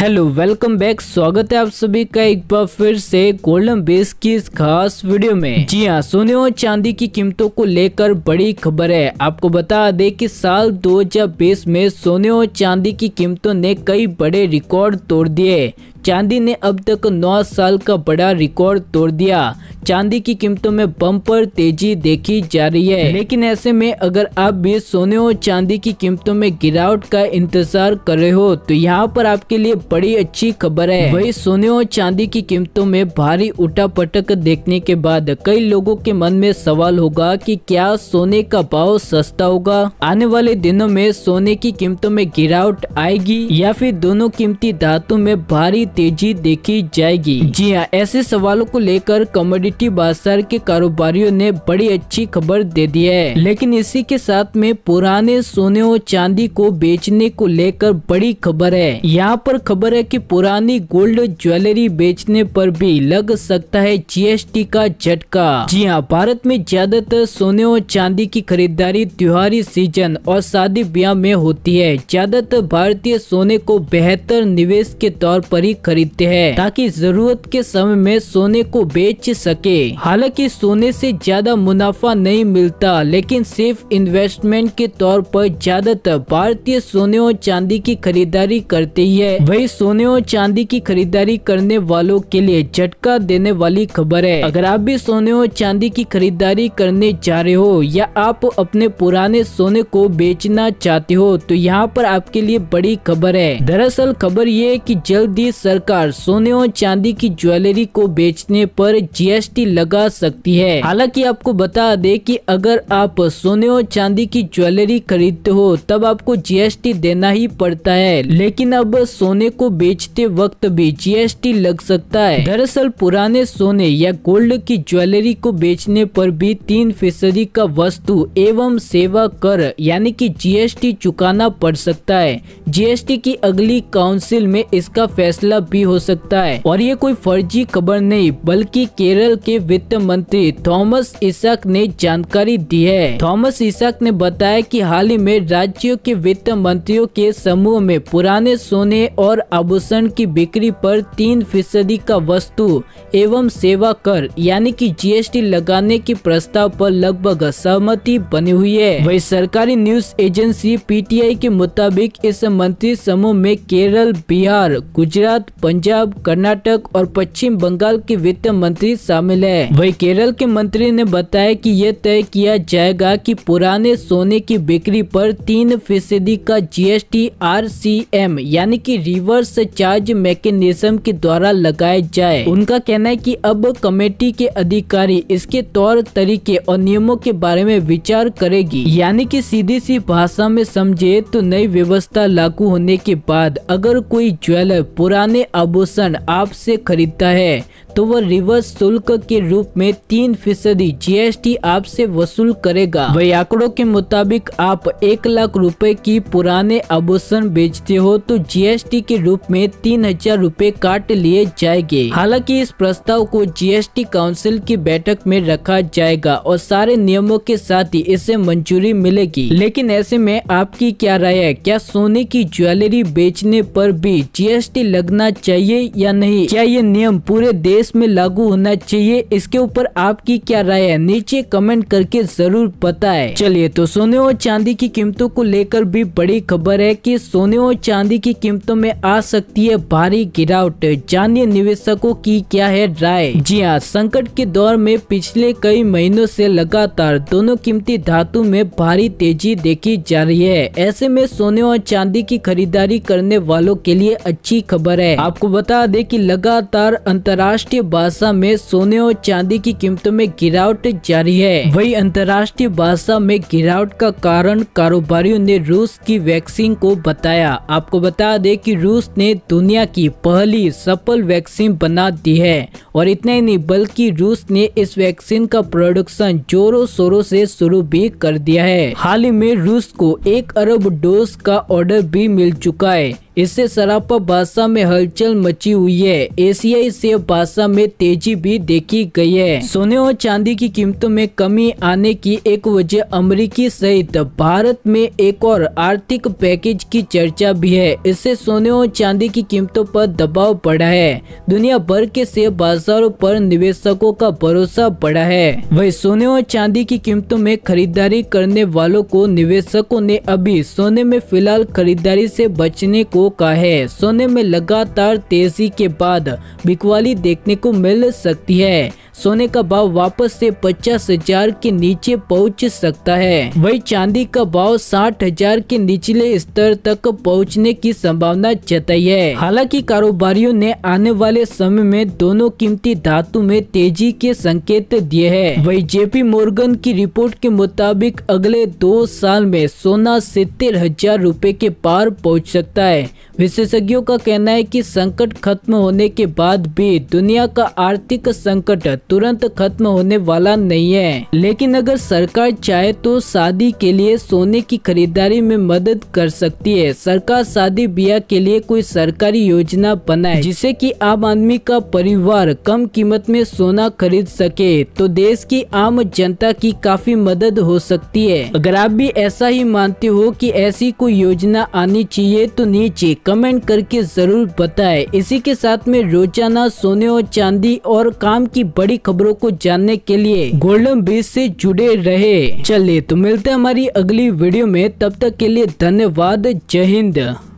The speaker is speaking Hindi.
हेलो वेलकम बैक स्वागत है आप सभी का एक बार फिर से गोल्डन बेस की इस खास वीडियो में जी हाँ सोने और चांदी की कीमतों को लेकर बड़ी खबर है आपको बता दें कि साल 2020 में सोने और चांदी की कीमतों ने कई बड़े रिकॉर्ड तोड़ दिए चांदी ने अब तक 9 साल का बड़ा रिकॉर्ड तोड़ दिया चांदी की कीमतों में बम्पर तेजी देखी जा रही है लेकिन ऐसे में अगर आप भी सोने और चांदी की कीमतों में गिरावट का इंतजार कर रहे हो तो यहाँ पर आपके लिए बड़ी अच्छी खबर है वही सोने और चांदी की कीमतों में भारी पटक देखने के बाद कई लोगों के मन में सवाल होगा कि क्या सोने का भाव सस्ता होगा आने वाले दिनों में सोने की कीमतों में गिरावट आएगी या फिर दोनों कीमती धातु में भारी तेजी देखी जाएगी जी हाँ ऐसे सवालों को लेकर कमोडिटी बाजार के कारोबारियों ने बड़ी अच्छी खबर दे दी है लेकिन इसी के साथ में पुराने सोने और चांदी को बेचने को लेकर बड़ी खबर है यहाँ पर खबर है कि पुरानी गोल्ड ज्वेलरी बेचने पर भी लग सकता है जीएसटी का झटका जी हाँ भारत में ज्यादातर सोने और चांदी की खरीदारी त्योहारी सीजन और शादी ब्याह में होती है ज्यादातर भारतीय सोने को बेहतर निवेश के तौर पर ही खरीदते हैं ताकि जरूरत के समय में सोने को बेच सके हालांकि सोने से ज्यादा मुनाफा नहीं मिलता लेकिन सिर्फ इन्वेस्टमेंट के तौर पर ज्यादातर भारतीय सोने और चांदी की खरीदारी करते ही है वही सोने और चांदी की खरीदारी करने वालों के लिए झटका देने वाली खबर है अगर आप भी सोने और चांदी की खरीदारी करने जा रहे हो या आप अपने पुराने सोने को बेचना चाहते हो तो यहाँ पर आपके लिए बड़ी खबर है दरअसल खबर ये है कि जल्द ही सरकार सोने और चांदी की ज्वेलरी को बेचने पर जीएसटी लगा सकती है हालांकि आपको बता दे कि अगर आप सोने और चांदी की ज्वेलरी खरीदते हो तब आपको जीएसटी देना ही पड़ता है लेकिन अब सोने को बेचते वक्त भी जीएसटी लग सकता है दरअसल पुराने सोने या गोल्ड की ज्वेलरी को बेचने पर भी तीन फीसदी का वस्तु एवं सेवा कर यानी कि जीएसटी चुकाना पड़ सकता है जीएसटी की अगली काउंसिल में इसका फैसला हमला भी हो सकता है और ये कोई फर्जी खबर नहीं बल्कि केरल के वित्त मंत्री थॉमस इसक ने जानकारी दी है थॉमस इसक ने बताया कि हाल ही में राज्यों के वित्त मंत्रियों के समूह में पुराने सोने और आभूषण की बिक्री पर तीन फीसदी का वस्तु एवं सेवा कर यानी कि जीएसटी लगाने के प्रस्ताव पर लगभग सहमति बनी हुई है वही सरकारी न्यूज एजेंसी पीटीआई के मुताबिक इस मंत्री समूह में केरल बिहार गुजरात पंजाब कर्नाटक और पश्चिम बंगाल के वित्त मंत्री शामिल है वही केरल के मंत्री ने बताया कि यह तय किया जाएगा कि पुराने सोने की बिक्री पर तीन फीसदी का जीएसटी आरसीएम यानी कि रिवर्स चार्ज मैकेनिज्म के द्वारा लगाया जाए उनका कहना है कि अब कमेटी के अधिकारी इसके तौर तरीके और नियमों के बारे में विचार करेगी यानी की सीधी सी भाषा में समझे तो नई व्यवस्था लागू होने के बाद अगर कोई ज्वेलर पुराने अपने आभूषण आपसे खरीदता है तो वह रिवर्स शुल्क के रूप में तीन फीसदी जी आपसे वसूल करेगा वही आंकड़ों के मुताबिक आप एक लाख रुपए की पुराने आभूषण बेचते हो तो जीएसटी के रूप में तीन हजार रूपए काट लिए जाएंगे हालांकि इस प्रस्ताव को जीएसटी काउंसिल की बैठक में रखा जाएगा और सारे नियमों के साथ ही इसे मंजूरी मिलेगी लेकिन ऐसे में आपकी क्या राय है क्या सोने की ज्वेलरी बेचने आरोप भी जी लगना होना चाहिए या नहीं क्या ये नियम पूरे देश में लागू होना चाहिए इसके ऊपर आपकी क्या राय है नीचे कमेंट करके जरूर बताए चलिए तो सोने और चांदी की कीमतों को लेकर भी बड़ी खबर है कि सोने और चांदी की कीमतों में आ सकती है भारी गिरावट जानिए निवेशकों की क्या है राय जी हाँ संकट के दौर में पिछले कई महीनों से लगातार दोनों कीमती धातु में भारी तेजी देखी जा रही है ऐसे में सोने और चांदी की खरीदारी करने वालों के लिए अच्छी खबर है आपको बता दें कि लगातार अंतर्राष्ट्रीय बाजार में सोने और चांदी की कीमतों में गिरावट जारी है वही अंतर्राष्ट्रीय बाजार में गिरावट का कारण कारोबारियों ने रूस की वैक्सीन को बताया आपको बता दें कि रूस ने दुनिया की पहली सफल वैक्सीन बना दी है और इतना ही नहीं बल्कि रूस ने इस वैक्सीन का प्रोडक्शन जोरों शोरों से शुरू भी कर दिया है हाल ही में रूस को एक अरब डोज का ऑर्डर भी मिल चुका है इससे सरापा भाषा में हलचल मची हुई है एशियाई से भाषा में तेजी भी देखी गई है सोने और चांदी की कीमतों में कमी आने की एक वजह अमेरिकी सहित भारत में एक और आर्थिक पैकेज की चर्चा भी है इससे सोने और चांदी की कीमतों पर दबाव पड़ा है दुनिया भर के से बाजारों पर निवेशकों का भरोसा बढ़ा है वही सोने और चांदी की कीमतों में खरीदारी करने वालों को निवेशकों ने अभी सोने में फिलहाल खरीदारी से बचने को को का है सोने में लगातार तेजी के बाद बिकवाली देखने को मिल सकती है सोने का भाव वापस से पचास हजार के नीचे पहुंच सकता है वही चांदी का भाव साठ हजार के निचले स्तर तक पहुंचने की संभावना जताई है हालांकि कारोबारियों ने आने वाले समय में दोनों कीमती धातु में तेजी के संकेत दिए है वही जेपी मोर्गन की रिपोर्ट के मुताबिक अगले दो साल में सोना सितर हजार रूपए के पार पहुंच सकता है विशेषज्ञों का कहना है कि संकट खत्म होने के बाद भी दुनिया का आर्थिक संकट तुरंत खत्म होने वाला नहीं है लेकिन अगर सरकार चाहे तो शादी के लिए सोने की खरीदारी में मदद कर सकती है सरकार शादी ब्याह के लिए कोई सरकारी योजना बनाए जिससे कि आम आदमी का परिवार कम कीमत में सोना खरीद सके तो देश की आम जनता की काफी मदद हो सकती है अगर आप भी ऐसा ही मानते हो कि ऐसी कोई योजना आनी चाहिए तो नीचे कमेंट करके जरूर बताएं इसी के साथ में रोजाना सोने और चांदी और काम की बड़ी खबरों को जानने के लिए गोल्डन बीच से जुड़े रहे चलिए तो मिलते हैं हमारी अगली वीडियो में तब तक के लिए धन्यवाद जय हिंद